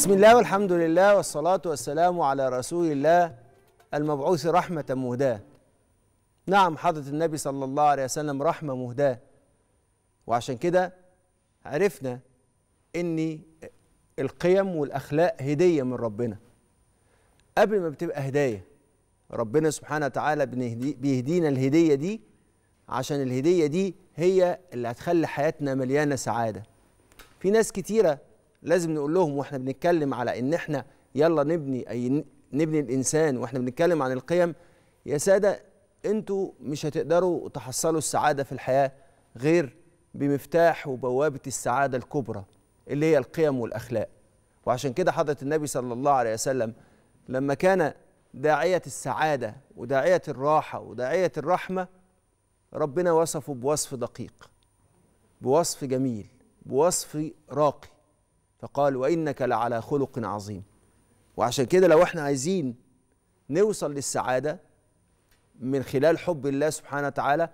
بسم الله والحمد لله والصلاة والسلام على رسول الله المبعوث رحمة مهداة نعم حضرة النبي صلى الله عليه وسلم رحمة مهداة وعشان كده عرفنا ان القيم والاخلاق هديه من ربنا قبل ما بتبقى هدايه ربنا سبحانه وتعالى بيهدينا الهديه دي عشان الهديه دي هي اللي هتخلي حياتنا مليانه سعاده في ناس كتيره لازم نقول لهم واحنا بنتكلم على ان احنا يلا نبني اي نبني الانسان واحنا بنتكلم عن القيم يا ساده انتوا مش هتقدروا تحصلوا السعاده في الحياه غير بمفتاح وبوابه السعاده الكبرى اللي هي القيم والاخلاق وعشان كده حضره النبي صلى الله عليه وسلم لما كان داعيه السعاده وداعيه الراحه وداعيه الرحمه ربنا وصفه بوصف دقيق بوصف جميل بوصف راقي فقال وإنك لعلى خلق عظيم وعشان كده لو احنا عايزين نوصل للسعادة من خلال حب الله سبحانه وتعالى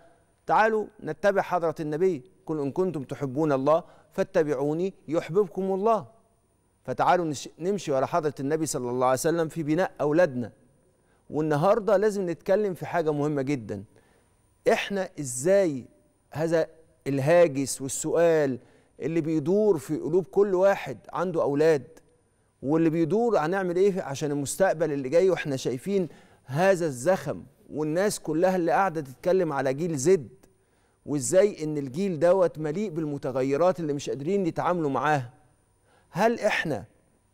تعالوا نتبع حضرة النبي قل إن كنتم تحبون الله فاتبعوني يحببكم الله فتعالوا نمشي ورا حضرة النبي صلى الله عليه وسلم في بناء أولادنا والنهاردة لازم نتكلم في حاجة مهمة جدا إحنا إزاي هذا الهاجس والسؤال اللي بيدور في قلوب كل واحد عنده أولاد واللي بيدور هنعمل إيه عشان المستقبل اللي جاي وإحنا شايفين هذا الزخم والناس كلها اللي قاعدة تتكلم على جيل زد وإزاي إن الجيل دوت مليء بالمتغيرات اللي مش قادرين يتعاملوا معاها هل إحنا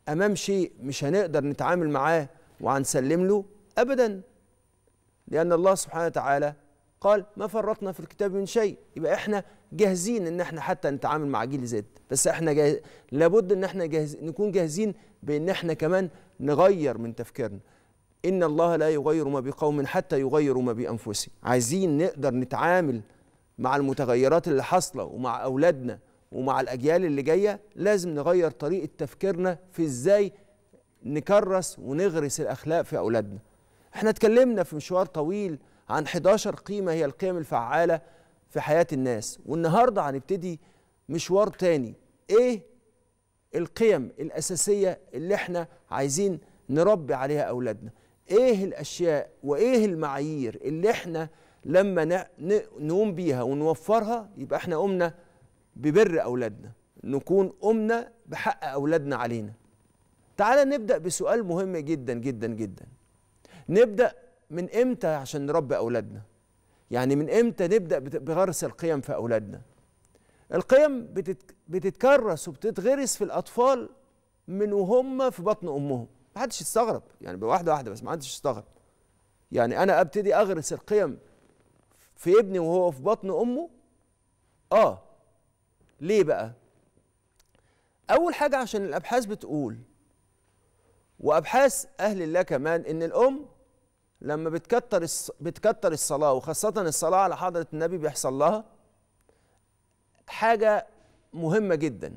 أمام شيء مش هنقدر نتعامل معاه وهنسلم له؟ أبداً لأن الله سبحانه وتعالى قال ما فرطنا في الكتاب من شيء يبقى احنا جاهزين ان احنا حتى نتعامل مع جيل زد بس احنا جاهز لابد ان احنا جاهز نكون جاهزين بان احنا كمان نغير من تفكيرنا ان الله لا يغير ما بقوم حتى يغيروا ما بانفسهم عايزين نقدر نتعامل مع المتغيرات اللي حاصله ومع اولادنا ومع الاجيال اللي جايه لازم نغير طريقه تفكيرنا في ازاي نكرس ونغرس الاخلاق في اولادنا احنا اتكلمنا في مشوار طويل عن 11 قيمة هي القيم الفعالة في حياة الناس والنهاردة هنبتدي مشوار تاني ايه القيم الأساسية اللي احنا عايزين نربي عليها أولادنا ايه الأشياء وايه المعايير اللي احنا لما نقوم بيها ونوفرها يبقى احنا قمنا ببر أولادنا نكون قمنا بحق أولادنا علينا تعالى نبدأ بسؤال مهم جدا جدا جدا نبدأ من امتى عشان نربي اولادنا يعني من امتى نبدا بغرس القيم في اولادنا القيم بتتكرس وبتتغرس في الاطفال من وهم في بطن امهم ما حدش يستغرب يعني بواحده واحده بس ما حدش يستغرب يعني انا ابتدي اغرس القيم في ابني وهو في بطن امه اه ليه بقى اول حاجه عشان الابحاث بتقول وابحاث اهل الله كمان ان الام لما بتكتر بتكتر الصلاه وخاصه الصلاه على حضره النبي بيحصل لها حاجه مهمه جدا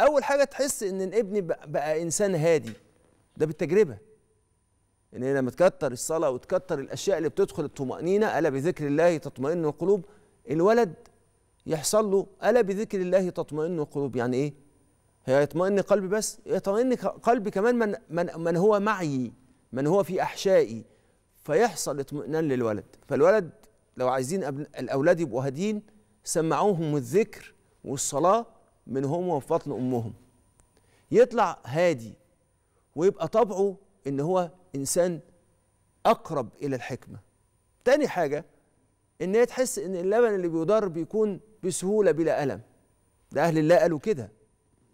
اول حاجه تحس ان الابن بقى انسان هادي ده بالتجربه ان لما تكتر الصلاه وتكتر الاشياء اللي بتدخل الطمانينه الا بذكر الله تطمئن القلوب الولد يحصل له الا بذكر الله تطمئن القلوب يعني ايه هيطمئن قلبي بس يطمئن قلبي كمان من, من من هو معي من هو في احشائي فيحصل اطمئنان للولد فالولد لو عايزين الاولاد يبقوا هادين سمعوهم الذكر والصلاه من هم وفي بطن امهم يطلع هادي ويبقى طبعه ان هو انسان اقرب الى الحكمه تاني حاجه ان هي تحس ان اللبن اللي بيضر بيكون بسهوله بلا الم ده اهل الله قالوا كده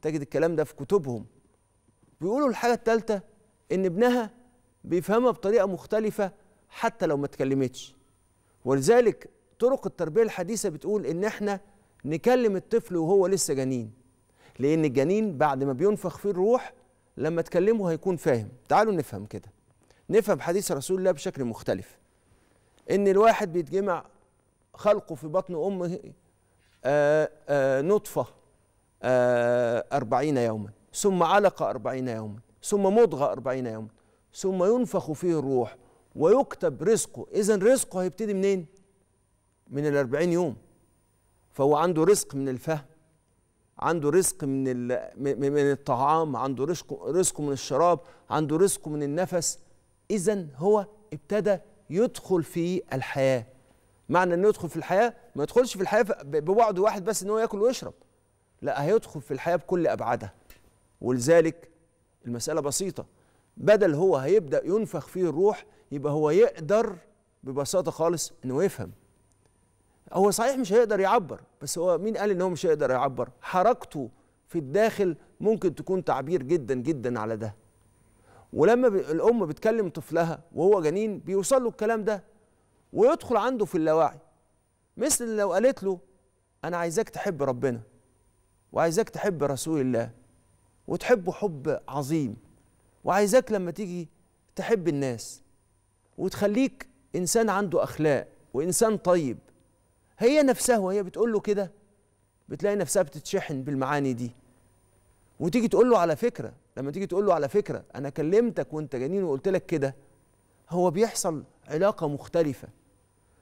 تجد الكلام ده في كتبهم بيقولوا الحاجه الثالثه ان ابنها بيفهمها بطريقه مختلفه حتى لو ما اتكلمتش ولذلك طرق التربيه الحديثه بتقول ان احنا نكلم الطفل وهو لسه جنين لان الجنين بعد ما بينفخ فيه الروح لما تكلمه هيكون فاهم تعالوا نفهم كده نفهم حديث رسول الله بشكل مختلف ان الواحد بيتجمع خلقه في بطن امه آآ آه، آآ آه، نطفه آآ آه، أربعين يوما ثم علقه أربعين يوما ثم مضغه أربعين يوما ثم ينفخ فيه الروح ويكتب رزقه إذا رزقه هيبتدي منين؟ من الأربعين يوم فهو عنده رزق من الفهم عنده رزق من من الطعام عنده رزق رزقه من الشراب عنده رزقه من النفس إذا هو ابتدى يدخل في الحياة معنى أنه يدخل في الحياة ما يدخلش في الحياة ببعد واحد بس ان هو يأكل ويشرب لا هيدخل في الحياة بكل أبعادها ولذلك المسألة بسيطة بدل هو هيبدا ينفخ فيه الروح يبقى هو يقدر ببساطه خالص انه يفهم هو صحيح مش هيقدر يعبر بس هو مين قال ان هو مش هيقدر يعبر حركته في الداخل ممكن تكون تعبير جدا جدا على ده ولما الام بتكلم طفلها وهو جنين بيوصل له الكلام ده ويدخل عنده في اللاوعي مثل لو قالت له انا عايزاك تحب ربنا وعايزاك تحب رسول الله وتحبه حب عظيم وعايزاك لما تيجي تحب الناس وتخليك انسان عنده اخلاق وانسان طيب هي نفسها وهي بتقول له كده بتلاقي نفسها بتتشحن بالمعاني دي وتيجي تقول له على فكره لما تيجي تقول له على فكره انا كلمتك وانت جنين وقلت لك كده هو بيحصل علاقه مختلفه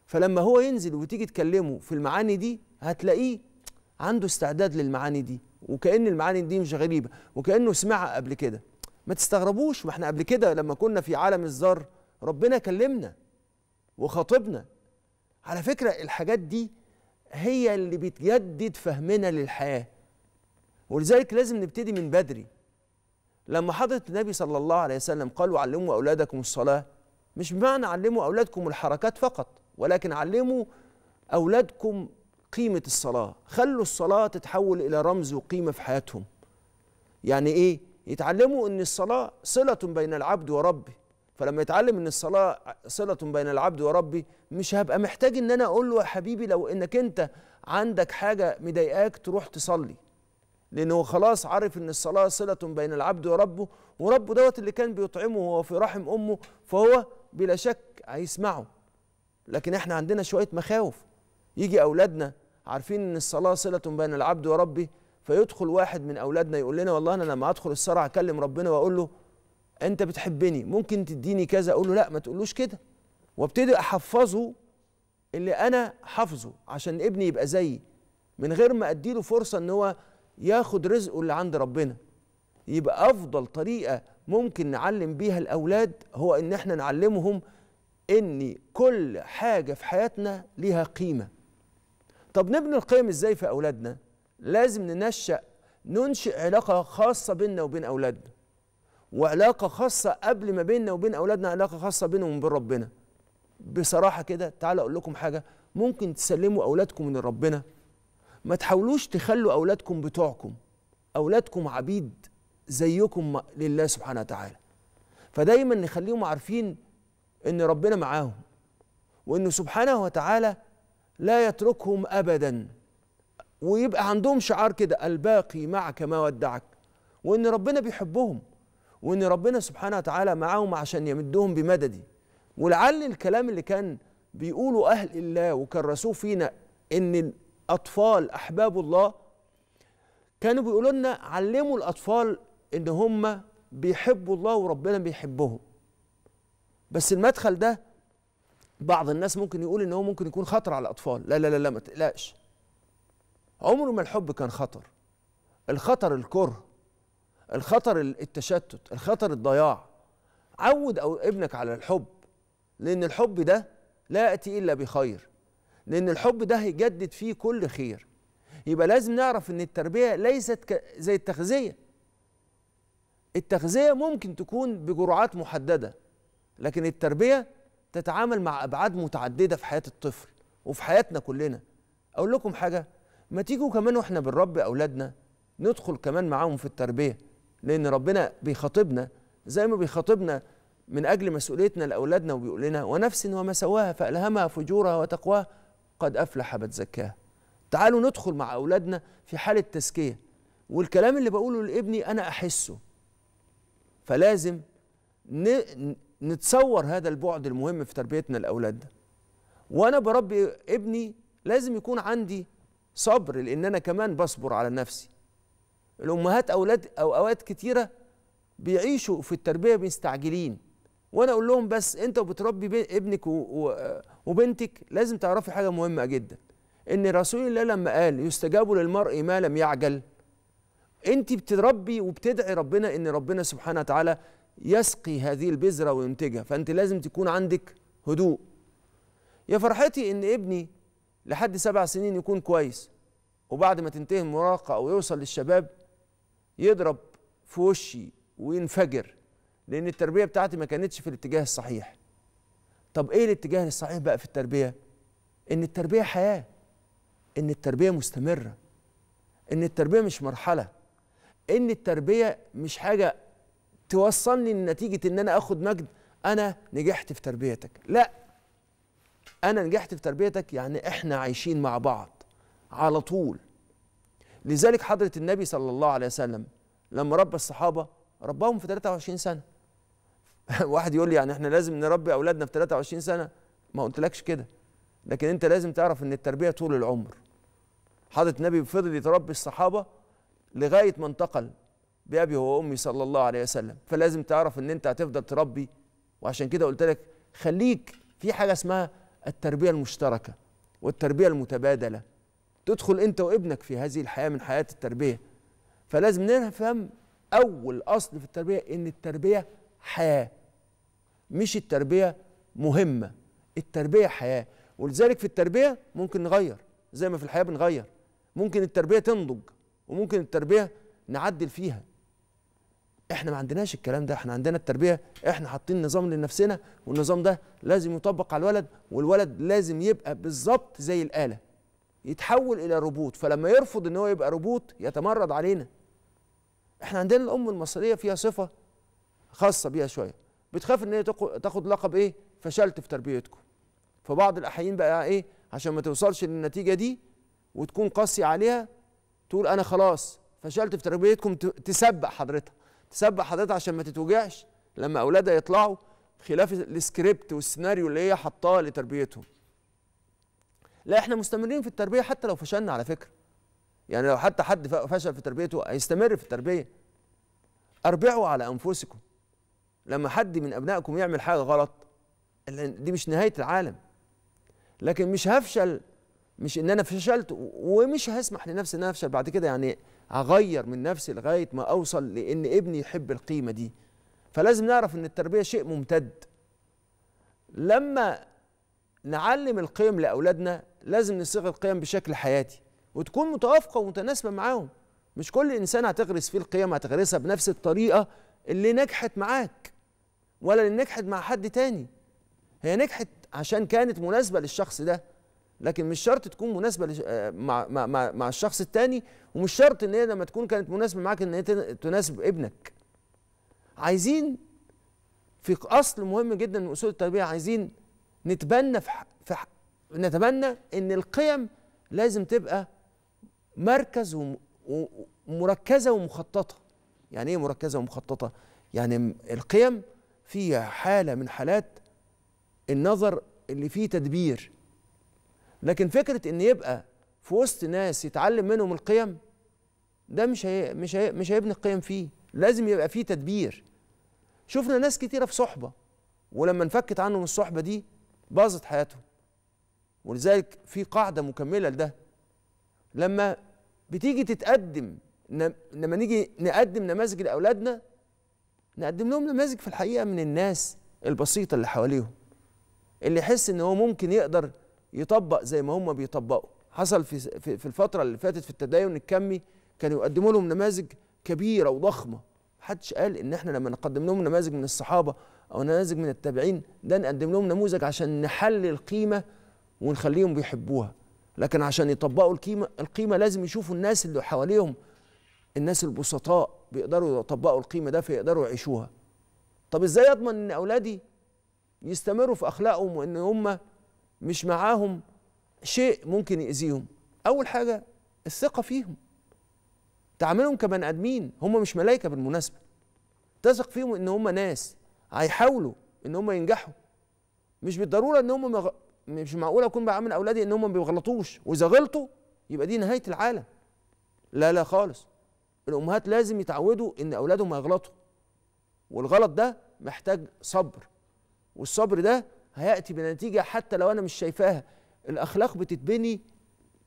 فلما هو ينزل وتيجي تكلمه في المعاني دي هتلاقيه عنده استعداد للمعاني دي وكأن المعاني دي مش غريبة وكأنه سمعها قبل كده ما تستغربوش ما احنا قبل كده لما كنا في عالم الذر ربنا كلمنا وخاطبنا على فكرة الحاجات دي هي اللي بتجدد فهمنا للحياة ولذلك لازم نبتدي من بدري لما حضرة النبي صلى الله عليه وسلم قال وعلموا أولادكم الصلاة مش بمعنى علموا أولادكم الحركات فقط ولكن علموا أولادكم قيمة الصلاة خلوا الصلاة تتحول إلى رمز وقيمة في حياتهم يعني إيه؟ يتعلموا ان الصلاه صله بين العبد وربه فلما يتعلم ان الصلاه صله بين العبد وربي مش هبقى محتاج ان انا اقول له يا حبيبي لو انك انت عندك حاجه مضايقاك تروح تصلي لانه خلاص عارف ان الصلاه صله بين العبد وربه وربه دوت اللي كان بيطعمه وهو في رحم امه فهو بلا شك هيسمعه لكن احنا عندنا شويه مخاوف يجي اولادنا عارفين ان الصلاه صله بين العبد وربي فيدخل واحد من اولادنا يقول لنا والله انا لما ادخل الصرع اكلم ربنا واقول له انت بتحبني ممكن تديني كذا اقول له لا ما تقولوش كده وابتدي احفظه اللي انا حافظه عشان ابني يبقى زيي من غير ما اديله فرصه ان هو ياخد رزقه اللي عند ربنا يبقى افضل طريقه ممكن نعلم بيها الاولاد هو ان احنا نعلمهم ان كل حاجه في حياتنا ليها قيمه طب نبني القيم ازاي في اولادنا لازم ننشأ ننشئ علاقة خاصة بيننا وبين أولادنا وعلاقة خاصة قبل ما بيننا وبين أولادنا علاقة خاصة بينهم وبين ربنا بصراحة كده تعالى أقول لكم حاجة ممكن تسلموا أولادكم من ربنا ما تحاولوش تخلوا أولادكم بتوعكم أولادكم عبيد زيكم لله سبحانه وتعالى فدايما نخليهم عارفين ان ربنا معاهم وانه سبحانه وتعالى لا يتركهم ابدا ويبقى عندهم شعار كده الباقي معك ما ودعك وان ربنا بيحبهم وان ربنا سبحانه وتعالى معاهم عشان يمدهم بمددي ولعل الكلام اللي كان بيقوله اهل الله وكرسوه فينا ان الاطفال احباب الله كانوا بيقولوا لنا علموا الاطفال ان هم بيحبوا الله وربنا بيحبهم بس المدخل ده بعض الناس ممكن يقول ان هو ممكن يكون خطر على الاطفال لا لا لا لا ما تقلقش عمره ما الحب كان خطر الخطر الكره الخطر التشتت الخطر الضياع عود أو ابنك على الحب لأن الحب ده لا يأتي إلا بخير لأن الحب ده هيجدد فيه كل خير يبقى لازم نعرف أن التربية ليست زي التغذية التغذية ممكن تكون بجرعات محددة لكن التربية تتعامل مع أبعاد متعددة في حياة الطفل وفي حياتنا كلنا أقول لكم حاجة ما تيجوا كمان واحنا بنربي اولادنا ندخل كمان معاهم في التربيه لان ربنا بيخاطبنا زي ما بيخاطبنا من اجل مسؤوليتنا لاولادنا وبيقول لنا ونفس وما سواها فالهمها فجورها وتقواها قد افلح من زكاها تعالوا ندخل مع اولادنا في حاله تزكيه والكلام اللي بقوله لابني انا احسه فلازم نتصور هذا البعد المهم في تربيتنا لاولادنا وانا بربي ابني لازم يكون عندي صبر لان انا كمان بصبر على نفسي الامهات اولاد او اوقات كتيره بيعيشوا في التربيه مستعجلين وانا اقول لهم بس انت وبتربي ابنك وبنتك لازم تعرفي حاجه مهمه جدا ان رسول الله لما قال يستجاب للمرء ما لم يعجل انت بتربي وبتدعي ربنا ان ربنا سبحانه وتعالى يسقي هذه البذره وينتجها فانت لازم تكون عندك هدوء يا فرحتي ان ابني لحد سبع سنين يكون كويس وبعد ما تنتهي المراهقة أو يوصل للشباب يضرب في وشي وينفجر لأن التربية بتاعتي ما كانتش في الاتجاه الصحيح طب إيه الاتجاه الصحيح بقى في التربية؟ إن التربية حياة إن التربية مستمرة إن التربية مش مرحلة إن التربية مش حاجة توصلني لنتيجة إن أنا آخد مجد أنا نجحت في تربيتك لا انا نجحت في تربيتك يعني احنا عايشين مع بعض على طول لذلك حضره النبي صلى الله عليه وسلم لما ربى الصحابه رباهم في 23 سنه واحد يقول لي يعني احنا لازم نربي اولادنا في 23 سنه ما قلتلكش كده لكن انت لازم تعرف ان التربيه طول العمر حضره النبي فضل يتربي الصحابه لغايه ما انتقل بابي وامي صلى الله عليه وسلم فلازم تعرف ان انت هتفضل تربي وعشان كده قلت لك خليك في حاجه اسمها التربيه المشتركه والتربيه المتبادله تدخل انت وابنك في هذه الحياه من حياه التربيه فلازم نفهم اول اصل في التربيه ان التربيه حياه مش التربيه مهمه التربيه حياه ولذلك في التربيه ممكن نغير زي ما في الحياه بنغير ممكن التربيه تنضج وممكن التربيه نعدل فيها احنا ما عندناش الكلام ده احنا عندنا التربيه احنا حاطين نظام لنفسنا والنظام ده لازم يطبق على الولد والولد لازم يبقى بالظبط زي الاله يتحول الى روبوت فلما يرفض ان هو يبقى روبوت يتمرد علينا احنا عندنا الام المصريه فيها صفه خاصه بيها شويه بتخاف ان هي تاخد لقب ايه فشلت في تربيتكم فبعض الاحيان بقى ايه عشان ما توصلش للنتيجه دي وتكون قاسي عليها تقول انا خلاص فشلت في تربيتكم تسبق حضرتك تسبق حضرتك عشان ما تتوجعش لما اولادها يطلعوا خلاف السكريبت والسيناريو اللي هي حطاه لتربيتهم لا احنا مستمرين في التربيه حتى لو فشلنا على فكره يعني لو حتى حد فشل في تربيته هيستمر في التربيه اربعوا على انفسكم لما حد من ابنائكم يعمل حاجه غلط دي مش نهايه العالم لكن مش هفشل مش ان انا فشلت ومش هسمح لنفسي ان انا افشل بعد كده يعني هغير من نفسي لغايه ما اوصل لان ابني يحب القيمه دي فلازم نعرف ان التربيه شيء ممتد لما نعلم القيم لاولادنا لازم نصيغ القيم بشكل حياتي وتكون متوافقه ومتناسبه معاهم مش كل انسان هتغرس فيه القيم هتغرسها بنفس الطريقه اللي نجحت معاك ولا اللي نجحت مع حد تاني هي نجحت عشان كانت مناسبه للشخص ده لكن مش شرط تكون مناسبه لش... آه، مع مع مع الشخص الثاني ومش شرط ان هي لما تكون كانت مناسبه معاك ان هي تناسب ابنك عايزين في اصل مهم جدا من اصول التربيه عايزين نتبنى في, ح... في ح... نتبنى ان القيم لازم تبقى مركز ومركزه ومخططه يعني ايه مركزه ومخططه يعني القيم فيها حاله من حالات النظر اللي فيه تدبير لكن فكره ان يبقى في وسط ناس يتعلم منهم القيم ده مش هي مش هي مش هيبني القيم فيه لازم يبقى فيه تدبير شفنا ناس كتيره في صحبه ولما انفكت عنهم الصحبه دي باظت حياتهم ولذلك في قاعده مكمله لده لما بتيجي تتقدم لما نيجي نقدم نماذج لاولادنا نقدم لهم نماذج في الحقيقه من الناس البسيطه اللي حواليهم اللي يحس ان هو ممكن يقدر يطبق زي ما هم بيطبقوا حصل في في الفتره اللي فاتت في التدين الكمي كانوا يقدموا لهم نماذج كبيره وضخمه محدش قال ان احنا لما نقدم لهم نماذج من الصحابه او نماذج من التابعين ده نقدم لهم نموذج عشان نحلل القيمه ونخليهم بيحبوها لكن عشان يطبقوا القيمه القيمه لازم يشوفوا الناس اللي حواليهم الناس البسطاء بيقدروا يطبقوا القيمه ده فيقدروا يعيشوها طب ازاي اضمن ان اولادي يستمروا في اخلاقهم وان هم مش معاهم شيء ممكن يأذيهم أول حاجة الثقة فيهم تعاملهم كبني آدمين هم مش ملائكة بالمناسبة تثق فيهم إن هم ناس هيحاولوا إن هم ينجحوا مش بالضرورة إن هم مغ... مش معقول أكون بعامل أولادي إن هم ما بيغلطوش وإذا غلطوا يبقى دي نهاية العالم لا لا خالص الأمهات لازم يتعودوا إن أولادهم هيغلطوا والغلط ده محتاج صبر والصبر ده هياتي بنتيجه حتى لو انا مش شايفاها الاخلاق بتتبني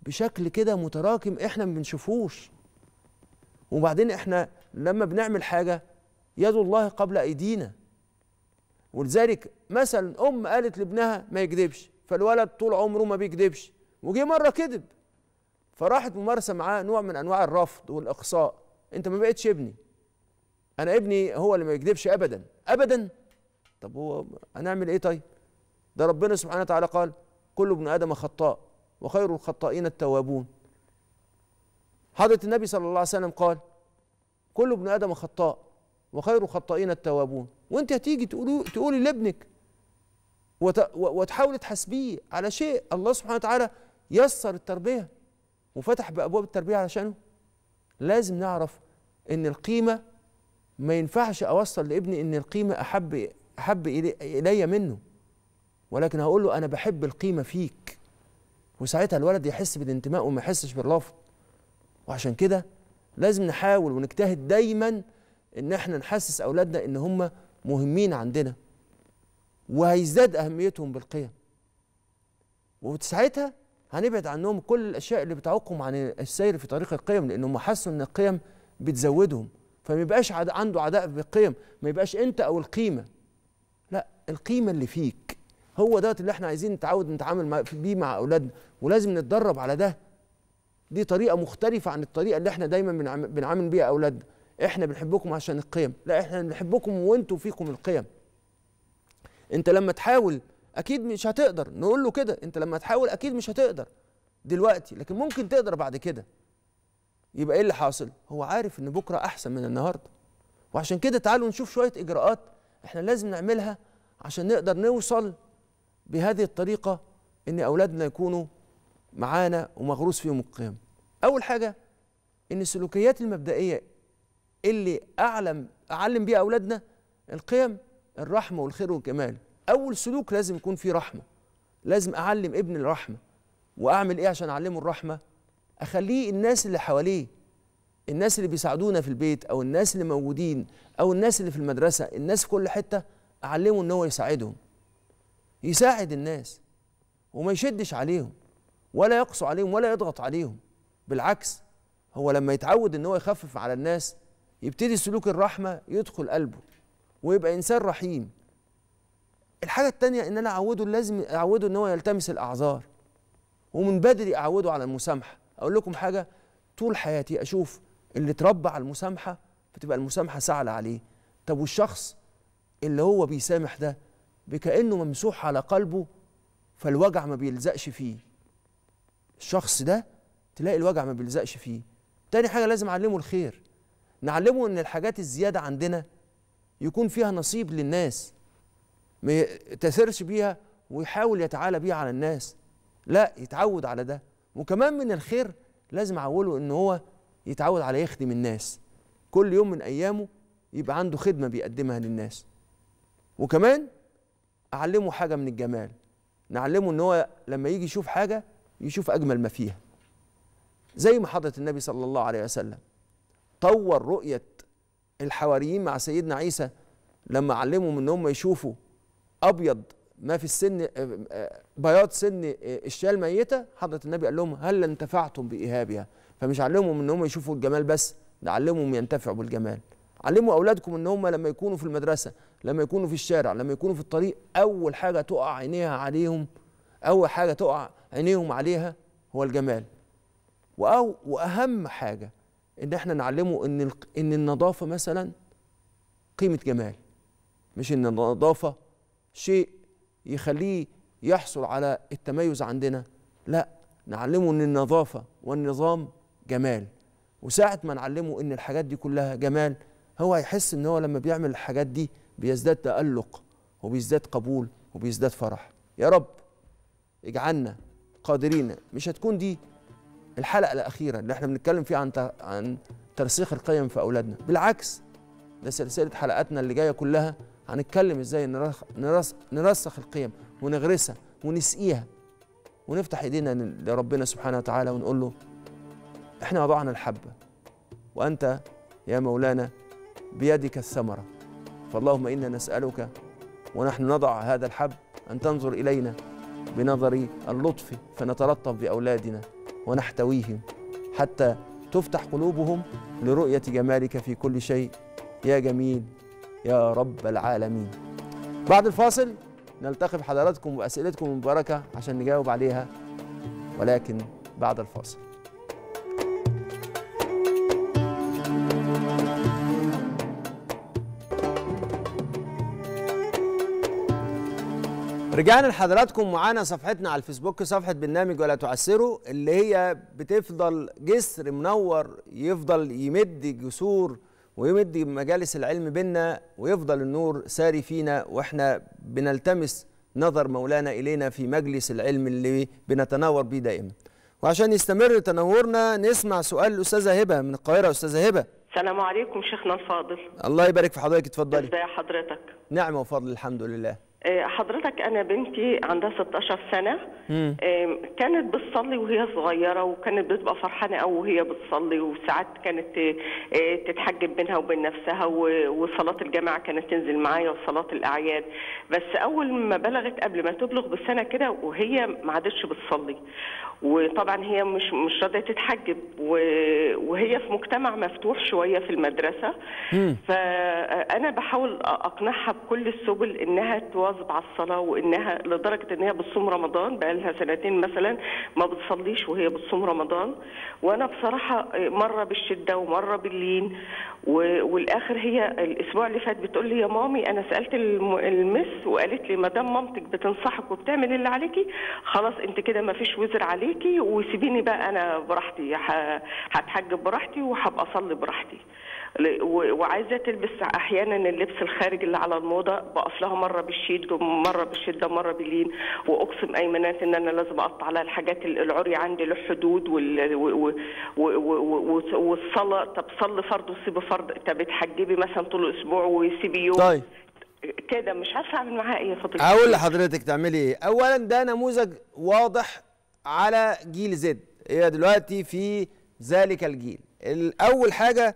بشكل كده متراكم احنا ما بنشوفوش وبعدين احنا لما بنعمل حاجه يد الله قبل ايدينا ولذلك مثلا ام قالت لابنها ما يكذبش فالولد طول عمره ما بيكذبش وجي مره كذب فراحت ممارسه معاه نوع من انواع الرفض والاقصاء انت ما بقتش ابني انا ابني هو اللي ما يكذبش ابدا ابدا طب هو هنعمل ايه طيب ده ربنا سبحانه وتعالى قال كل ابن ادم خطاء وخير الخطائين التوابون حضرة النبي صلى الله عليه وسلم قال كل ابن ادم خطاء وخير الخطائين التوابون وانت هتيجي تقولي تقول لابنك وتحاول تحاسبيه على شيء الله سبحانه وتعالى يسر التربيه وفتح بابواب التربيه علشانه لازم نعرف ان القيمه ما ينفعش اوصل لابني ان القيمه احب احب الي منه ولكن هقول له انا بحب القيمه فيك وساعتها الولد يحس بالانتماء وما يحسش بالرفض وعشان كده لازم نحاول ونجتهد دايما ان احنا نحسس اولادنا ان هم مهمين عندنا وهيزداد اهميتهم بالقيم وساعتها هنبعد عنهم كل الاشياء اللي بتعوقهم عن السير في طريق القيم لان هم حسوا ان القيم بتزودهم فما يبقاش عنده عداء بالقيم ما يبقاش انت او القيمه لا القيمه اللي فيك هو دوت اللي احنا عايزين نتعود نتعامل بيه مع اولادنا ولازم نتدرب على ده دي طريقه مختلفه عن الطريقه اللي احنا دايما بنعامل بيها اولادنا احنا بنحبكم عشان القيم لا احنا بنحبكم وانتم فيكم القيم انت لما تحاول اكيد مش هتقدر نقول له كده انت لما تحاول اكيد مش هتقدر دلوقتي لكن ممكن تقدر بعد كده يبقى ايه اللي حاصل هو عارف ان بكره احسن من النهارده وعشان كده تعالوا نشوف شويه اجراءات احنا لازم نعملها عشان نقدر نوصل بهذه الطريقة إن أولادنا يكونوا معانا ومغروس فيهم القيم أول حاجة إن السلوكيات المبدئية اللي أعلم أعلم بيها أولادنا القيم الرحمة والخير والجمال أول سلوك لازم يكون فيه رحمة لازم أعلم ابن الرحمة وأعمل إيه عشان أعلمه الرحمة أخليه الناس اللي حواليه الناس اللي بيساعدونا في البيت أو الناس اللي موجودين أو الناس اللي في المدرسة الناس في كل حتة أعلمه إن هو يساعدهم يساعد الناس وما يشدش عليهم ولا يقسو عليهم ولا يضغط عليهم بالعكس هو لما يتعود ان هو يخفف على الناس يبتدي سلوك الرحمه يدخل قلبه ويبقى انسان رحيم الحاجه الثانيه ان انا اعوده لازم اعوده ان هو يلتمس الاعذار ومن بدري اعوده على المسامحه اقول لكم حاجه طول حياتي اشوف اللي اتربى على المسامحه فتبقى المسامحه سهله عليه طب والشخص اللي هو بيسامح ده بكأنه ممسوح على قلبه فالوجع ما بيلزقش فيه الشخص ده تلاقي الوجع ما بيلزقش فيه تاني حاجة لازم أعلمه الخير نعلمه إن الحاجات الزيادة عندنا يكون فيها نصيب للناس ما يتأثرش بيها ويحاول يتعالى بيها على الناس لا يتعود على ده وكمان من الخير لازم أعوله إن هو يتعود على يخدم الناس كل يوم من أيامه يبقى عنده خدمة بيقدمها للناس وكمان اعلمه حاجه من الجمال نعلمه ان هو لما يجي يشوف حاجه يشوف اجمل ما فيها زي ما حضره النبي صلى الله عليه وسلم طور رؤيه الحواريين مع سيدنا عيسى لما علمهم ان هم يشوفوا ابيض ما في السن آه، آه، بياض سن الشاة الميتة حضرة النبي قال لهم هل انتفعتم بإيهابها فمش علمهم ان هم يشوفوا الجمال بس ده علمهم ينتفعوا بالجمال علموا اولادكم ان هم لما يكونوا في المدرسه لما يكونوا في الشارع لما يكونوا في الطريق اول حاجه تقع عينيها عليهم اول حاجه تقع عينيهم عليها هو الجمال وأو واهم حاجه ان احنا نعلمه ان ان النظافه مثلا قيمه جمال مش ان النظافه شيء يخليه يحصل على التميز عندنا لا نعلمه ان النظافه والنظام جمال وساعه ما نعلمه ان الحاجات دي كلها جمال هو هيحس ان هو لما بيعمل الحاجات دي بيزداد تألق وبيزداد قبول وبيزداد فرح يا رب اجعلنا قادرين مش هتكون دي الحلقة الأخيرة اللي احنا بنتكلم فيها عن عن ترسيخ القيم في أولادنا بالعكس ده سلسلة حلقاتنا اللي جاية كلها هنتكلم ازاي نرسخ, نرسخ, نرسخ القيم ونغرسها ونسقيها ونفتح ايدينا لربنا سبحانه وتعالى ونقول له احنا وضعنا الحبة وأنت يا مولانا بيدك الثمرة فاللهم إنا نسألك ونحن نضع هذا الحب أن تنظر إلينا بنظر اللطف فنتلطف بأولادنا ونحتويهم حتى تفتح قلوبهم لرؤية جمالك في كل شيء يا جميل يا رب العالمين بعد الفاصل نلتقي بحضراتكم وأسئلتكم المباركة عشان نجاوب عليها ولكن بعد الفاصل رجعنا لحضراتكم معانا صفحتنا على الفيسبوك صفحة برنامج ولا تعسروا اللي هي بتفضل جسر منور يفضل يمد جسور ويمد مجالس العلم بينا ويفضل النور ساري فينا واحنا بنلتمس نظر مولانا إلينا في مجلس العلم اللي بنتناور بيه دائما وعشان يستمر تنورنا نسمع سؤال الأستاذة هبة من القاهرة أستاذة هبة السلام عليكم شيخنا الفاضل الله يبارك في حضرتك اتفضلي ازي حضرتك نعمة وفضل الحمد لله آه، حضرتك انا بنتي عندها 16 سنه مم. كانت بتصلي وهي صغيره وكانت بتبقى فرحانه قوي وهي بتصلي وساعات كانت آه، تتحجب بينها وبين نفسها وصلاه الجماعه كانت تنزل معايا وصلاه الاعياد بس اول ما بلغت قبل ما تبلغ بسنه كده وهي ما عادتش بتصلي وطبعا هي مش مش راضيه تتحجب وهي في مجتمع مفتوح شويه في المدرسه فانا بحاول اقنعها بكل السبل انها تواظب على الصلاه وانها لدرجه ان هي بتصوم رمضان بقى لها سنتين مثلا ما بتصليش وهي بتصوم رمضان وانا بصراحه مره بالشده ومره باللين والاخر هي الاسبوع اللي فات بتقول لي يا مامي انا سالت المس وقالت لي ما دام مامتك بتنصحك وبتعمل اللي عليكي خلاص انت كده ما فيش وزر عليكي وسيبيني بقى انا براحتي هتحجب براحتي وهبقى اصلي براحتي وعايزه تلبس احيانا اللبس الخارج اللي على الموضه بقف لها مره بالشيد مره بالشده مره باللين واقسم ايمانات ان انا لازم اقطع على الحاجات العري عندي له حدود والصلاه طب صلي فرض وسيبي فرض طب اتحجبي مثلا طول اسبوع وسيبي يوم طيب كده مش عارفه اعمل معاها ايه يا فضيلتك اقول لحضرتك تعملي ايه اولا ده نموذج واضح على جيل زد هي دلوقتي في ذلك الجيل الاول حاجه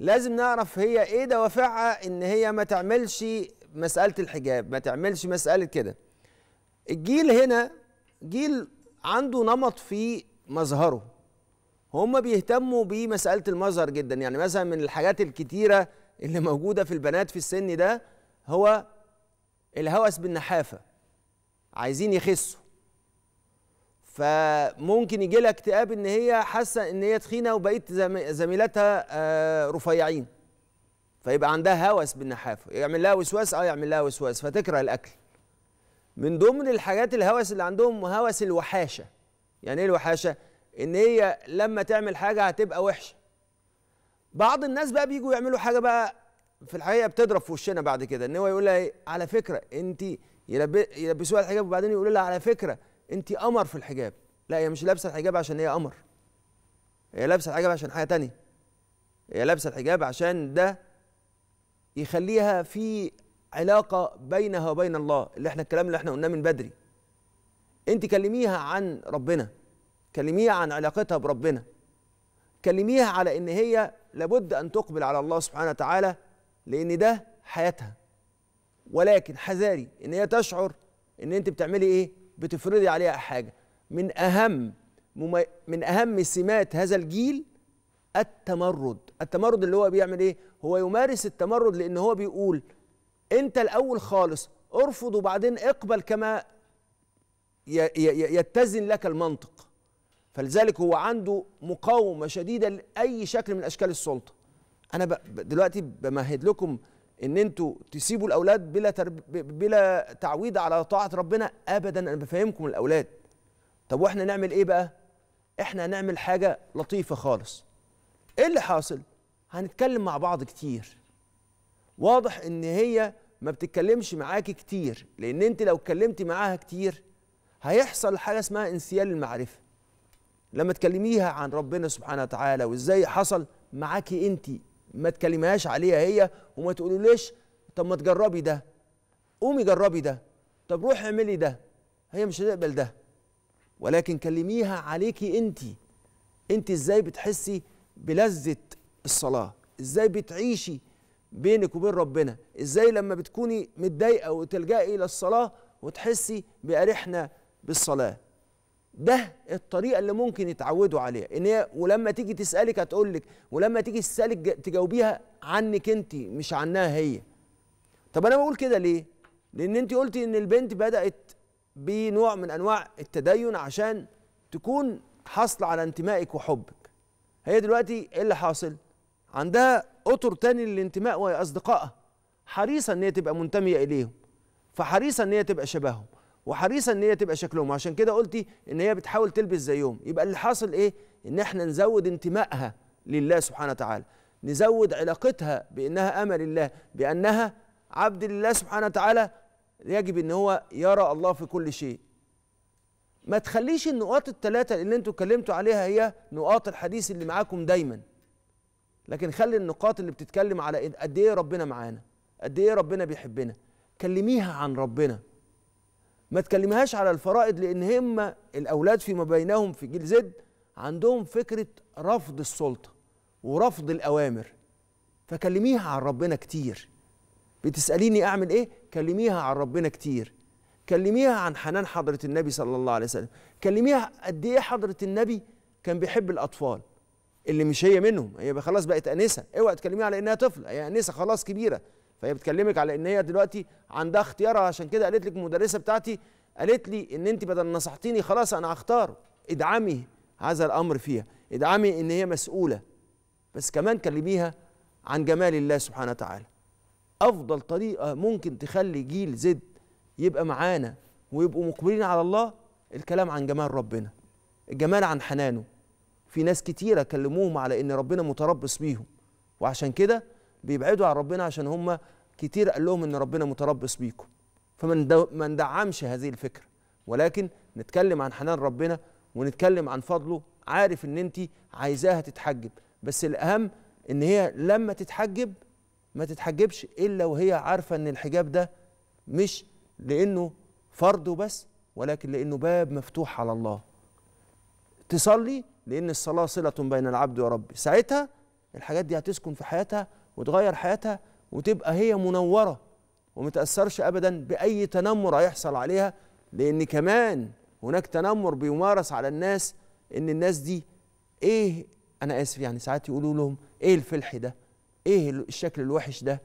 لازم نعرف هي ايه دوافعها ان هي ما تعملش مساله الحجاب ما تعملش مساله كده الجيل هنا جيل عنده نمط في مظهره هم بيهتموا بمساله المظهر جدا يعني مثلا من الحاجات الكتيره اللي موجوده في البنات في السن ده هو الهوس بالنحافه عايزين يخسوا فممكن يجي لها اكتئاب ان هي حاسه ان هي تخينه وبقيت زميلاتها آه، رفيعين فيبقى عندها هوس بالنحافه يعمل لها وسواس اه يعمل لها وسواس فتكره الاكل من ضمن الحاجات الهوس اللي عندهم هوس الوحاشه يعني ايه الوحاشه ان هي لما تعمل حاجه هتبقى وحشه بعض الناس بقى بيجوا يعملوا حاجه بقى في الحقيقه بتضرب في وشنا بعد كده ان هو يقول لها ايه على فكره انت يلبسوها الحجاب وبعدين يقولوا لها على فكره انت قمر في الحجاب لا هي مش لابسه الحجاب عشان هي قمر هي لابسه الحجاب عشان حاجه تانية هي لابسه الحجاب عشان ده يخليها في علاقه بينها وبين الله اللي احنا الكلام اللي احنا قلناه من بدري انت كلميها عن ربنا كلميها عن علاقتها بربنا كلميها على ان هي لابد ان تقبل على الله سبحانه وتعالى لان ده حياتها ولكن حذاري ان هي تشعر ان انت بتعملي ايه بتفرضي عليها حاجه من اهم من اهم سمات هذا الجيل التمرد التمرد اللي هو بيعمل ايه هو يمارس التمرد لان هو بيقول انت الاول خالص ارفض وبعدين اقبل كما يتزن لك المنطق فلذلك هو عنده مقاومه شديده لاي شكل من اشكال السلطه انا دلوقتي بمهد لكم ان انتوا تسيبوا الاولاد بلا ترب... بلا تعويض على طاعه ربنا ابدا انا بفهمكم الاولاد طب واحنا نعمل ايه بقى احنا هنعمل حاجه لطيفه خالص ايه اللي حاصل هنتكلم مع بعض كتير واضح ان هي ما بتتكلمش معاكي كتير لان انت لو اتكلمتي معاها كتير هيحصل حاجه اسمها انسيال المعرفه لما تكلميها عن ربنا سبحانه وتعالى وازاي حصل معاكي انت ما تكلمهاش عليها هي وما تقولوليش طب ما تجربي ده قومي جربي ده طب روحي اعملي ده هي مش هتقبل ده ولكن كلميها عليكي انت انت ازاي بتحسي بلذة الصلاة ازاي بتعيشي بينك وبين ربنا ازاي لما بتكوني متضايقة وتلجأي الى الصلاة وتحسي بأرحنا بالصلاة ده الطريقه اللي ممكن يتعودوا عليها ان هي ولما تيجي تسالك هتقول لك ولما تيجي تسالك تجاوبيها عنك انت مش عنها هي طب انا بقول كده ليه لان انت قلتي ان البنت بدات بنوع من انواع التدين عشان تكون حاصلة على انتمائك وحبك هي دلوقتي ايه اللي حاصل عندها اطر تاني للانتماء وهي اصدقائها حريصه ان هي تبقى منتميه اليهم فحريصه ان هي تبقى شبههم وحريصه ان هي تبقى شكلهم عشان كده قلتي ان هي بتحاول تلبس زيهم يبقى اللي حاصل ايه ان احنا نزود انتمائها لله سبحانه وتعالى نزود علاقتها بانها امل الله بانها عبد لله سبحانه وتعالى يجب ان هو يرى الله في كل شيء ما تخليش النقاط الثلاثه اللي انتوا اتكلمتوا عليها هي نقاط الحديث اللي معاكم دايما لكن خلي النقاط اللي بتتكلم على قد ايه ربنا معانا قد ايه ربنا بيحبنا كلميها عن ربنا ما تكلمهاش على الفرائض لان هم الاولاد فيما بينهم في جيل زد عندهم فكره رفض السلطه ورفض الاوامر فكلميها عن ربنا كتير بتساليني اعمل ايه كلميها عن ربنا كتير كلميها عن حنان حضره النبي صلى الله عليه وسلم كلميها قد ايه حضره النبي كان بيحب الاطفال اللي مش هي منهم هي خلاص بقت انسه اوعى تكلميها على انها طفله هي انسه خلاص كبيره فهي بتكلمك على ان هي دلوقتي عندها اختيارها عشان كده قالت لك المدرسه بتاعتي قالت لي ان انت بدل نصحتيني خلاص انا هختار ادعمي هذا الامر فيها ادعمي ان هي مسؤوله بس كمان كلميها عن جمال الله سبحانه وتعالى افضل طريقه ممكن تخلي جيل زد يبقى معانا ويبقوا مقبلين على الله الكلام عن جمال ربنا الجمال عن حنانه في ناس كتيره كلموهم على ان ربنا متربص بيهم وعشان كده بيبعدوا عن ربنا عشان هم كتير قال لهم ان ربنا متربص بيكم فما ندعمش هذه الفكره ولكن نتكلم عن حنان ربنا ونتكلم عن فضله عارف ان انت عايزاها تتحجب بس الاهم ان هي لما تتحجب ما تتحجبش الا وهي عارفه ان الحجاب ده مش لانه فرض وبس ولكن لانه باب مفتوح على الله تصلي لان الصلاه صله بين العبد وربه ساعتها الحاجات دي هتسكن في حياتها وتغير حياتها وتبقى هي منوره وما ابدا باي تنمر هيحصل عليها لان كمان هناك تنمر بيمارس على الناس ان الناس دي ايه انا اسف يعني ساعات يقولوا لهم ايه الفلح ده ايه الشكل الوحش ده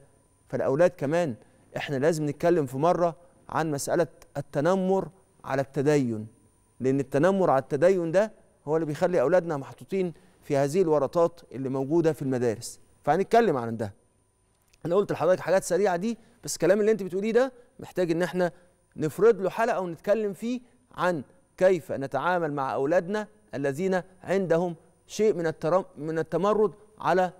فالاولاد كمان احنا لازم نتكلم في مره عن مساله التنمر على التدين لان التنمر على التدين ده هو اللي بيخلي اولادنا محطوطين في هذه الورطات اللي موجوده في المدارس فهنتكلم عن ده انا قلت لحضرتك حاجات سريعه دي بس الكلام اللي انت بتقوليه ده محتاج ان احنا نفرض له حلقه ونتكلم فيه عن كيف نتعامل مع اولادنا الذين عندهم شيء من من التمرد على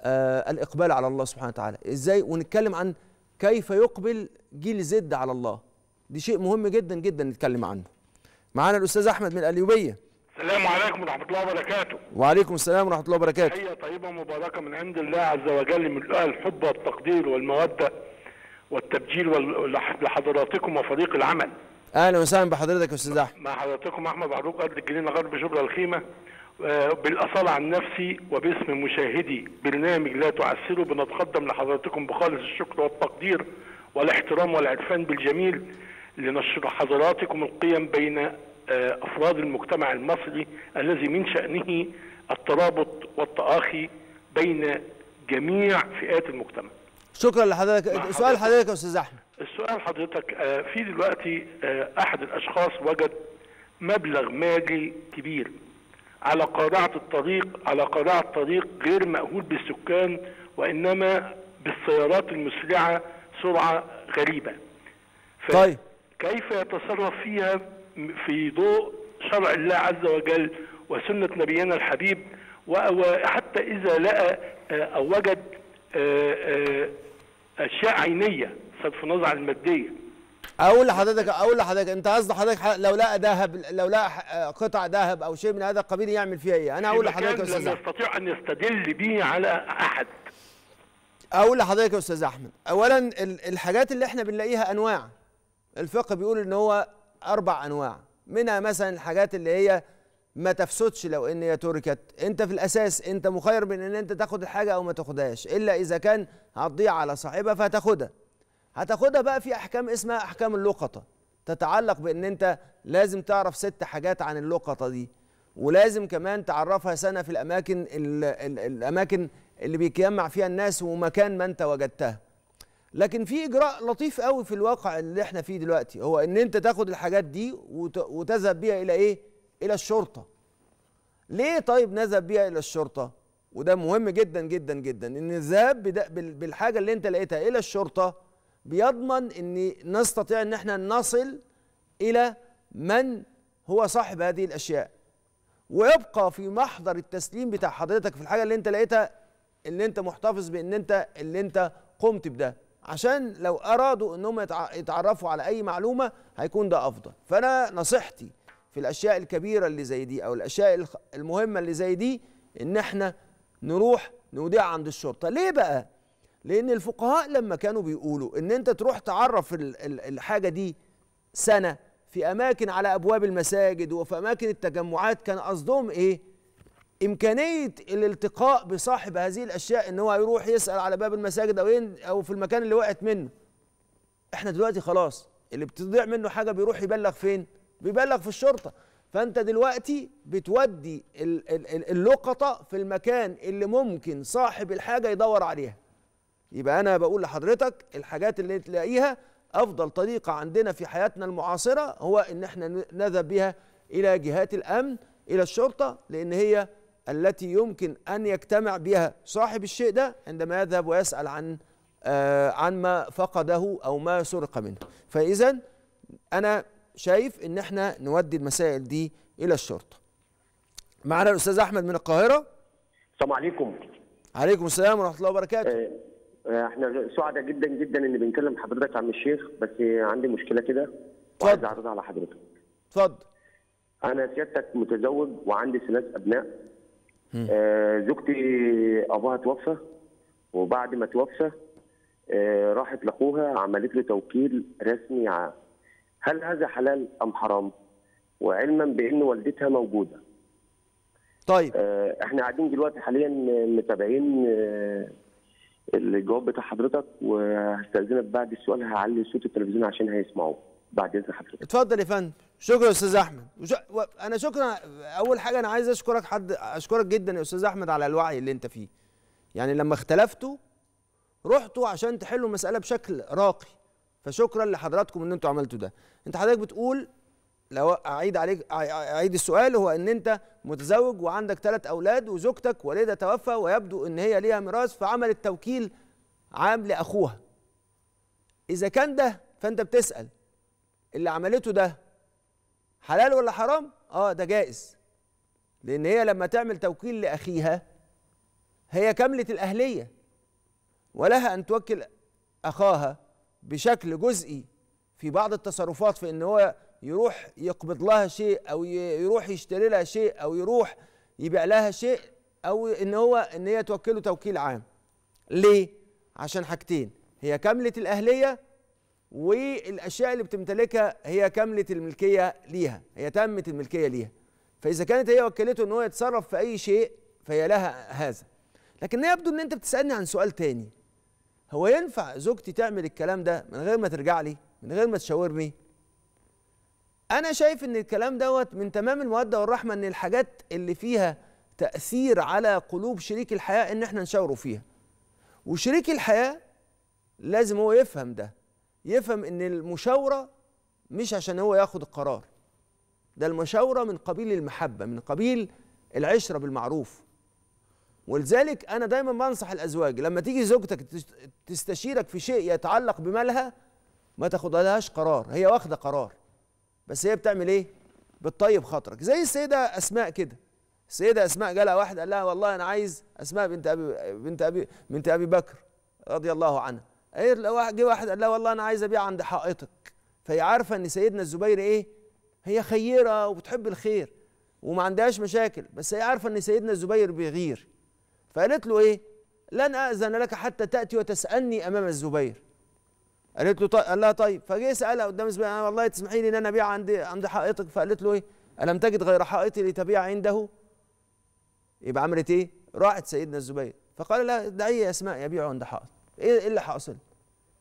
آه الاقبال على الله سبحانه وتعالى ازاي ونتكلم عن كيف يقبل جيل زد على الله دي شيء مهم جدا جدا نتكلم عنه معانا الاستاذ احمد من القليوبيه السلام عليكم ورحمة الله وبركاته. وعليكم السلام ورحمة الله وبركاته. تحية طيبة مباركة من عند الله عز وجل ملؤها الحب والتقدير والمودة والتبجيل لحضراتكم وفريق العمل. أهلا وسهلا بحضرتك يا أستاذ أحمد. مع حضرتكم أحمد بحروق قد الجنينة غرب شبرا الخيمة آه، بالأصالة عن نفسي وباسم مشاهدي برنامج لا تعسره بنتقدم لحضراتكم بخالص الشكر والتقدير والاحترام والعرفان بالجميل لنشر حضراتكم القيم بين آه، افراد المجتمع المصري الذي من شانه الترابط والتآخي بين جميع فئات المجتمع. شكرا لحضرتك، سؤال حضرتك يا استاذ احمد. السؤال حضرتك آه، في دلوقتي آه، احد الاشخاص وجد مبلغ مالي كبير على قارعة الطريق على قارعة طريق غير مأهول بالسكان وإنما بالسيارات المسرعة سرعة غريبة. طيب كيف يتصرف فيها في ضوء شرع الله عز وجل وسنة نبينا الحبيب وحتى إذا لقى آه، أو وجد آه، آه، أشياء عينية صرف النظر عن المادية اقول لحضرتك اقول لحضرتك انت قصد حضرتك لو لقى ذهب لو لقى قطع ذهب او شيء من هذا القبيل يعمل فيها ايه انا اقول لحضرتك يا استاذ احمد يستطيع ان يستدل به على احد اقول لحضرتك يا استاذ احمد اولا الحاجات اللي احنا بنلاقيها انواع الفقه بيقول ان هو اربع انواع منها مثلا الحاجات اللي هي ما تفسدش لو ان هي تركت انت في الاساس انت مخير بين ان انت تاخد الحاجه او ما تاخدهاش الا اذا كان هتضيع على صاحبها فهتاخدها هتاخدها بقى في احكام اسمها احكام اللقطه تتعلق بان انت لازم تعرف ست حاجات عن اللقطه دي ولازم كمان تعرفها سنه في الاماكن الـ الـ الاماكن اللي بيتجمع فيها الناس ومكان ما انت وجدتها لكن في اجراء لطيف قوي في الواقع اللي احنا فيه دلوقتي هو ان انت تاخد الحاجات دي وتذهب بيها الى ايه الى الشرطه ليه طيب نذهب بيها الى الشرطه وده مهم جدا جدا جدا ان الذهاب بالحاجه اللي انت لقيتها الى الشرطه بيضمن ان نستطيع ان احنا نصل الى من هو صاحب هذه الاشياء ويبقى في محضر التسليم بتاع حضرتك في الحاجه اللي انت لقيتها اللي انت محتفظ بان انت اللي انت قمت بده عشان لو ارادوا انهم يتعرفوا على اي معلومه هيكون ده افضل فانا نصيحتي في الاشياء الكبيره اللي زي دي او الاشياء المهمه اللي زي دي ان احنا نروح نوديها عند الشرطه ليه بقى لان الفقهاء لما كانوا بيقولوا ان انت تروح تعرف الحاجه دي سنه في اماكن على ابواب المساجد وفي اماكن التجمعات كان قصدهم ايه امكانيه الالتقاء بصاحب هذه الاشياء ان هو يروح يسال على باب المساجد او او في المكان اللي وقعت منه احنا دلوقتي خلاص اللي بتضيع منه حاجه بيروح يبلغ فين بيبلغ في الشرطه فانت دلوقتي بتودي اللقطه في المكان اللي ممكن صاحب الحاجه يدور عليها يبقى انا بقول لحضرتك الحاجات اللي تلاقيها افضل طريقه عندنا في حياتنا المعاصره هو ان احنا نذهب بها الى جهات الامن الى الشرطه لان هي التي يمكن أن يجتمع بها صاحب الشيء ده عندما يذهب ويسأل عن آه، عن ما فقده أو ما سرق منه فإذا أنا شايف إن احنا نودي المسائل دي إلى الشرطة معنا الأستاذ أحمد من القاهرة السلام عليكم عليكم السلام ورحمة الله وبركاته آه، آه، احنا سعداء جدا جدا ان بنكلم حضرتك عم الشيخ بس عندي مشكله كده وعايز اعرضها على حضرتك اتفضل انا سيادتك متزوج وعندي ثلاث ابناء آه، زوجتي ابوها توفى وبعد ما توفى آه، راحت لاخوها عملت له توكيل رسمي عام هل هذا حلال ام حرام؟ وعلما بان والدتها موجوده. طيب آه، احنا قاعدين دلوقتي حاليا متابعين الجواب بتاع حضرتك وهستاذنك بعد السؤال هعلي صوت التلفزيون عشان هيسمعوه بعد اذن حضرتك. اتفضل يا فندم. شكرا يا استاذ احمد انا شكرا اول حاجه انا عايز اشكرك حد اشكرك جدا يا استاذ احمد على الوعي اللي انت فيه يعني لما اختلفتوا رحتوا عشان تحلوا المساله بشكل راقي فشكرا لحضراتكم ان انتوا عملتوا ده انت حضرتك بتقول لو اعيد عليك اعيد السؤال هو ان انت متزوج وعندك ثلاث اولاد وزوجتك والدها توفى ويبدو ان هي ليها ميراث فعملت توكيل عام لاخوها اذا كان ده فانت بتسال اللي عملته ده حلال ولا حرام اه ده جائز لان هي لما تعمل توكيل لاخيها هي كامله الاهليه ولها ان توكل اخاها بشكل جزئي في بعض التصرفات في ان هو يروح يقبض لها شيء او يروح يشتري لها شيء او يروح يبيع لها شيء او ان هو ان هي توكله توكيل عام ليه عشان حاجتين هي كامله الاهليه والاشياء اللي بتمتلكها هي كامله الملكيه ليها هي تامه الملكيه ليها فاذا كانت هي وكلته ان هو يتصرف في اي شيء فهي لها هذا لكن يبدو ان انت بتسالني عن سؤال تاني هو ينفع زوجتي تعمل الكلام ده من غير ما ترجع لي من غير ما تشاورني انا شايف ان الكلام دوت من تمام الموده والرحمه ان الحاجات اللي فيها تاثير على قلوب شريك الحياه ان احنا نشاوره فيها وشريك الحياه لازم هو يفهم ده يفهم ان المشاوره مش عشان هو ياخد القرار ده المشاوره من قبيل المحبه من قبيل العشره بالمعروف ولذلك انا دايما بنصح الازواج لما تيجي زوجتك تستشيرك في شيء يتعلق بمالها ما تاخدلهاش قرار هي واخده قرار بس هي بتعمل ايه بتطيب خاطرك زي السيده اسماء كده السيده اسماء جالها واحد قال لها والله انا عايز اسماء بنت ابي بنت ابي بنت ابي بكر رضي الله عنها جه واحد قال لها والله انا عايز ابيع عند حائطك فهي عارفه ان سيدنا الزبير ايه هي خيره وبتحب الخير وما عندهاش مشاكل بس هي عارفه ان سيدنا الزبير بيغير فقالت له ايه لن اذن لك حتى تاتي وتسالني امام الزبير قالت له طيب قال لها طيب فجه سالها قدام الزبير انا والله تسمحي لي ان انا ابيع عند عند حائطك فقالت له ايه الم تجد غير حائطي لتبيع عنده يبقى عملت ايه راحت سيدنا الزبير فقال لها دعيه يا اسماء يبيع عند حائط إيه-, ايه اللي حاصل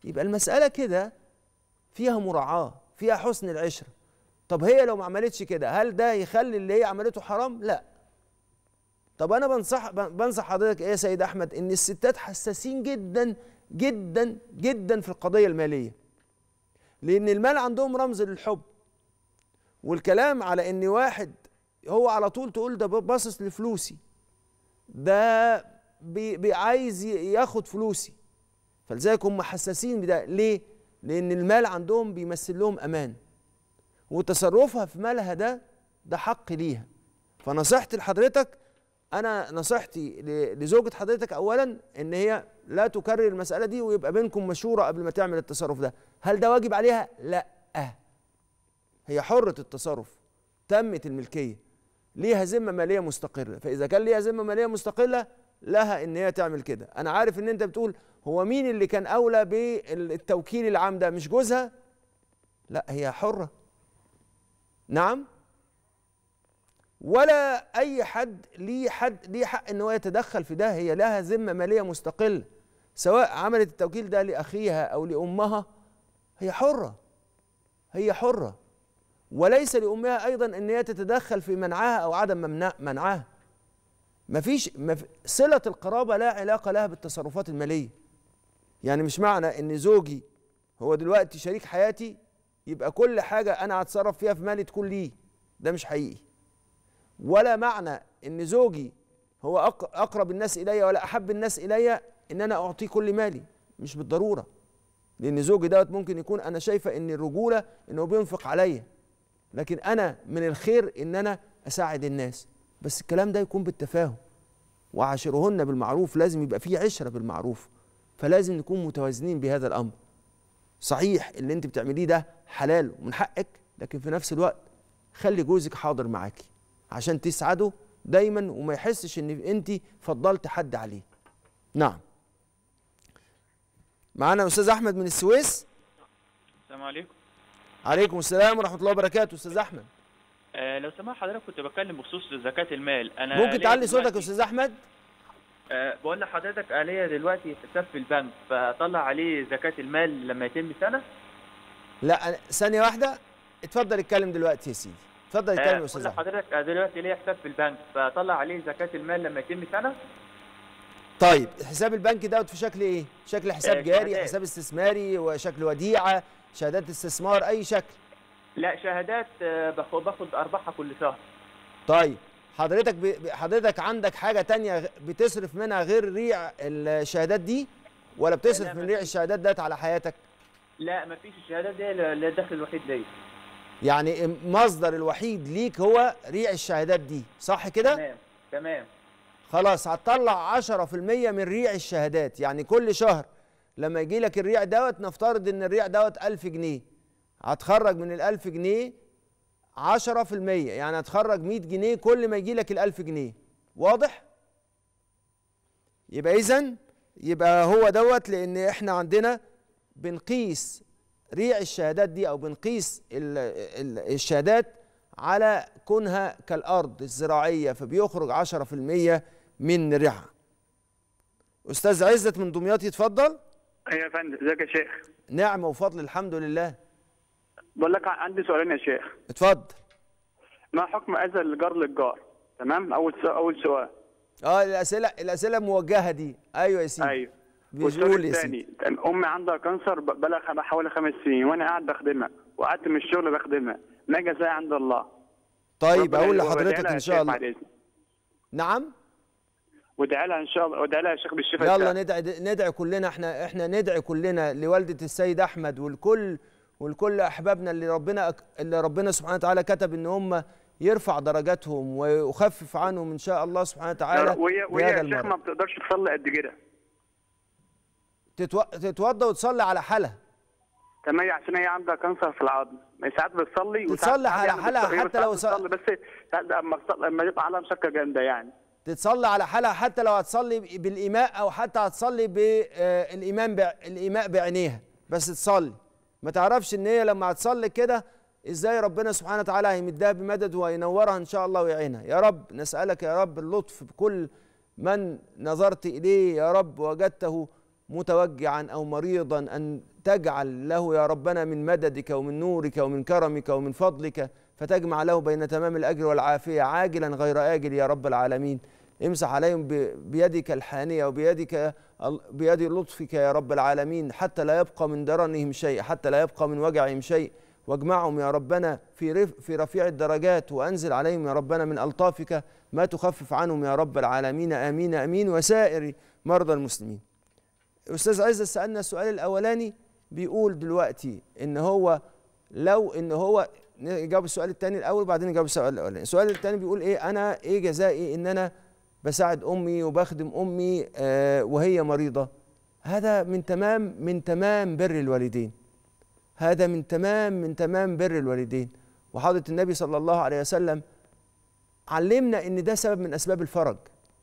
يبقى المساله كده فيها مراعاه فيها حسن العشره طب هي لو ما عملتش كده هل ده يخلي اللي هي عملته حرام لا طب انا بنصح بنصح حضرتك ايه يا سيد احمد ان الستات حساسين جدا جدا جدا في القضيه الماليه لان المال عندهم رمز للحب والكلام على ان واحد هو على طول تقول ده باصص لفلوسي ده بي عايز ياخد فلوسي فلذلك هم حساسين بده ليه؟ لأن المال عندهم بيمثل لهم أمان وتصرفها في مالها ده ده حق ليها فنصيحتي لحضرتك أنا نصيحتي لزوجة حضرتك أولا إن هي لا تكرر المسألة دي ويبقى بينكم مشورة قبل ما تعمل التصرف ده هل ده واجب عليها؟ لا هي حرة التصرف تمت الملكية ليها ذمة مالية مستقلة فإذا كان ليها ذمة مالية مستقلة لها إن هي تعمل كده أنا عارف إن أنت بتقول هو مين اللي كان أولى بالتوكيل العام ده مش جوزها لا هي حرة نعم ولا أي حد ليه حد ليه حق إن هو يتدخل في ده هي لها ذمة مالية مستقلة سواء عملت التوكيل ده لأخيها أو لأمها هي حرة هي حرة وليس لأمها أيضا إن هي تتدخل في منعها أو عدم منعها مفيش مف... صلة القرابة لا علاقة لها بالتصرفات المالية يعني مش معنى ان زوجي هو دلوقتي شريك حياتي يبقى كل حاجه انا هتصرف فيها في مالي تكون ليه ده مش حقيقي ولا معنى ان زوجي هو اقرب الناس الي ولا احب الناس الي ان انا اعطيه كل مالي مش بالضروره لان زوجي دوت ممكن يكون انا شايفه ان الرجوله انه بينفق عليا لكن انا من الخير ان انا اساعد الناس بس الكلام ده يكون بالتفاهم وعاشرهن بالمعروف لازم يبقى فيه عشره بالمعروف فلازم نكون متوازنين بهذا الامر صحيح اللي انت بتعمليه ده حلال ومن حقك لكن في نفس الوقت خلي جوزك حاضر معاكي عشان تسعده دايما وما يحسش ان انت فضلت حد عليه نعم معانا استاذ احمد من السويس السلام عليكم عليكم السلام ورحمه الله وبركاته استاذ احمد آه لو سمحت حضرتك كنت بتكلم بخصوص زكاه المال انا ممكن تعلي صوتك يا استاذ احمد آه، بقول لحضرتك آلية دلوقتي حساب في البنك فطلع عليه زكاة المال لما يتم سنة؟ لا ثانية واحدة اتفضل اتكلم دلوقتي يا سيدي اتفضل اتكلم يا آه، استاذ حضرتك آه، دلوقتي ليه حساب في البنك فطلع عليه زكاة المال لما يتم سنة؟ طيب حساب البنك دوت في شكل ايه؟ شكل حساب جاري، شهادات. حساب استثماري، وشكل وديعة، شهادات استثمار، أي شكل؟ لا شهادات باخد باخد أرباحها كل شهر طيب حضرتك ب... حضرتك عندك حاجه تانية بتصرف منها غير ريع الشهادات دي ولا بتصرف من ريع الشهادات ديت على حياتك لا مفيش الشهادات دي الدخل الوحيد ليا يعني المصدر الوحيد ليك هو ريع الشهادات دي صح كده تمام تمام خلاص هتطلع 10% من ريع الشهادات يعني كل شهر لما يجي لك الريع دوت نفترض ان الريع دوت 1000 جنيه هتخرج من ال 1000 جنيه 10% يعني هتخرج 100 جنيه كل ما يجي لك ال 1000 جنيه واضح؟ يبقى إذا يبقى هو دوت لأن إحنا عندنا بنقيس ريع الشهادات دي أو بنقيس الشهادات على كونها كالأرض الزراعية فبيخرج 10% من ريعها. أستاذ عزت من دمياط يتفضل. أيوة يا فندم، إزيك يا شيخ؟ نعمة وفضل الحمد لله. بقول لك عندي سؤالين يا شيخ اتفضل ما حكم اذى الجار للجار تمام اول سؤال اول سؤال اه الاسئله الاسئله موجهه دي ايوه يا سيدي ايوه بيقول يا سيدي امي عندها كانسر بلغ حوالي خمس سنين وانا قاعد بخدمها وقعدت من الشغل بخدمها ما جزاها عند الله طيب اقول لحضرتك ان شاء الله نعم وادعي لها ان شاء الله وادعي لها يا شيخ بالشفاء يلا ندعي ندعي كلنا احنا احنا ندعي كلنا لوالده السيد احمد والكل ولكل احبابنا اللي ربنا اللي ربنا سبحانه وتعالى كتب ان هم يرفع درجاتهم ويخفف عنهم ان شاء الله سبحانه وتعالى وهي وهي يا شيخ ما بتقدرش تصلي قد كده تتو... تتوضى وتصلي على حالها تمام عشان هي عندها كانسر في العظم ساعات بتصلي وتصلي على حالها حتى لو صلي بس اما اما يبقى عليها مشكه جامده يعني تتصلي على حالها حتى لو هتصلي بالإيماء أو حتى هتصلي بالإمام آه، بع... الإيماء بعينيها بس تصلي ما تعرفش ان هي لما هتصلي كده ازاي ربنا سبحانه وتعالى هيمدها بمدد وينورها ان شاء الله ويعينها يا رب نسالك يا رب اللطف بكل من نظرت اليه يا رب وجدته متوجعا او مريضا ان تجعل له يا ربنا من مددك ومن نورك ومن كرمك ومن فضلك فتجمع له بين تمام الاجر والعافيه عاجلا غير اجل يا رب العالمين امسح عليهم بيدك الحانيه وبيدك بيد لطفك يا رب العالمين حتى لا يبقى من درنهم شيء حتى لا يبقى من وجعهم شيء واجمعهم يا ربنا في في رفيع الدرجات وانزل عليهم يا ربنا من الطافك ما تخفف عنهم يا رب العالمين امين امين وسائر مرضى المسلمين. استاذ عزه سالنا السؤال الاولاني بيقول دلوقتي ان هو لو ان هو نجاوب السؤال الثاني الاول وبعدين نجاوب السؤال الاولاني، السؤال الثاني بيقول ايه انا ايه جزائي ان انا بساعد امي وبخدم امي آه، وهي مريضه هذا من تمام من تمام بر الوالدين هذا من تمام من تمام بر الوالدين وحضره النبي صلى الله عليه وسلم علمنا ان ده سبب من اسباب الفرج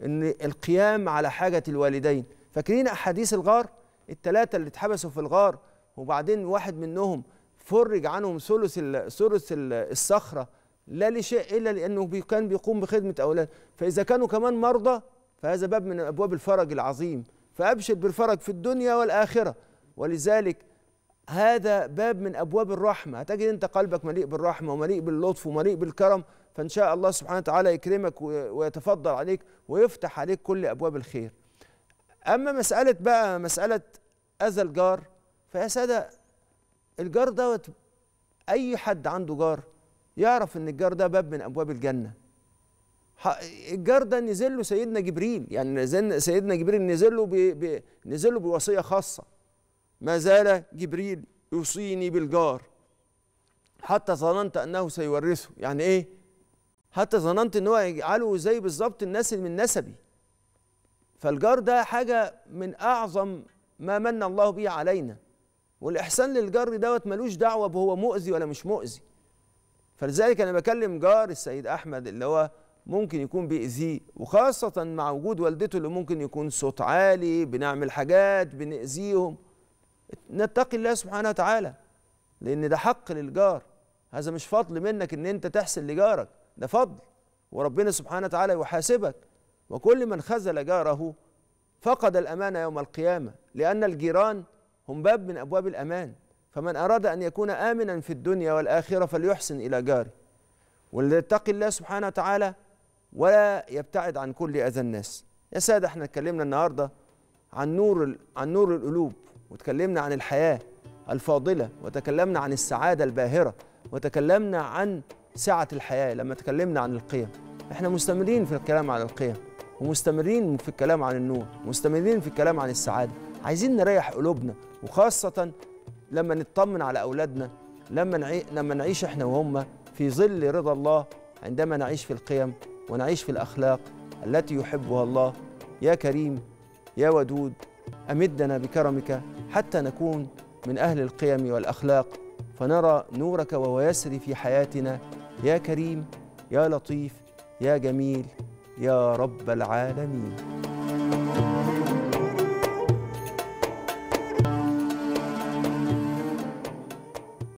ان القيام على حاجه الوالدين فاكرين احاديث الغار الثلاثه اللي اتحبسوا في الغار وبعدين واحد منهم فرج عنهم ثلث ثلث الصخره لا لشيء إلا لأنه كان بيقوم بخدمة أولاده فإذا كانوا كمان مرضى فهذا باب من أبواب الفرج العظيم فأبشر بالفرج في الدنيا والآخرة ولذلك هذا باب من أبواب الرحمة هتجد أنت قلبك مليء بالرحمة ومليء باللطف ومليء بالكرم فإن شاء الله سبحانه وتعالى يكرمك ويتفضل عليك ويفتح عليك كل أبواب الخير أما مسألة بقى مسألة أذى الجار فيا سادة الجار دوت أي حد عنده جار يعرف ان الجار ده باب من ابواب الجنه الجار ده نزل له سيدنا جبريل يعني نزل سيدنا جبريل نزل له بي نزل له بوصيه خاصه ما زال جبريل يوصيني بالجار حتى ظننت انه سيورثه يعني ايه حتى ظننت ان هو يجعله زي بالظبط الناس من نسبي فالجار ده حاجه من اعظم ما من الله به علينا والاحسان للجار دوت ملوش دعوه بهو مؤذي ولا مش مؤذي فلذلك انا بكلم جار السيد احمد اللي هو ممكن يكون بيأذيه وخاصة مع وجود والدته اللي ممكن يكون صوت عالي بنعمل حاجات بنأذيهم نتقي الله سبحانه وتعالى لأن ده حق للجار هذا مش فضل منك إن أنت تحسن لجارك ده فضل وربنا سبحانه وتعالى يحاسبك وكل من خذل جاره فقد الأمانة يوم القيامة لأن الجيران هم باب من أبواب الأمان فمن أراد أن يكون آمنا في الدنيا والآخرة فليحسن إلى جاره وليتقي الله سبحانه وتعالى ولا يبتعد عن كل أذى الناس يا سادة احنا اتكلمنا النهاردة عن نور عن نور القلوب وتكلمنا عن الحياة الفاضلة وتكلمنا عن السعادة الباهرة وتكلمنا عن سعة الحياة لما تكلمنا عن القيم احنا مستمرين في الكلام عن القيم ومستمرين في الكلام عن النور مستمرين في الكلام عن السعادة عايزين نريح قلوبنا وخاصة لما نطمن على أولادنا لما نعي... لما نعيش إحنا وهم في ظل رضا الله عندما نعيش في القيم ونعيش في الأخلاق التي يحبها الله يا كريم يا ودود أمدنا بكرمك حتى نكون من أهل القيم والأخلاق فنرى نورك وهو يسري في حياتنا يا كريم يا لطيف يا جميل يا رب العالمين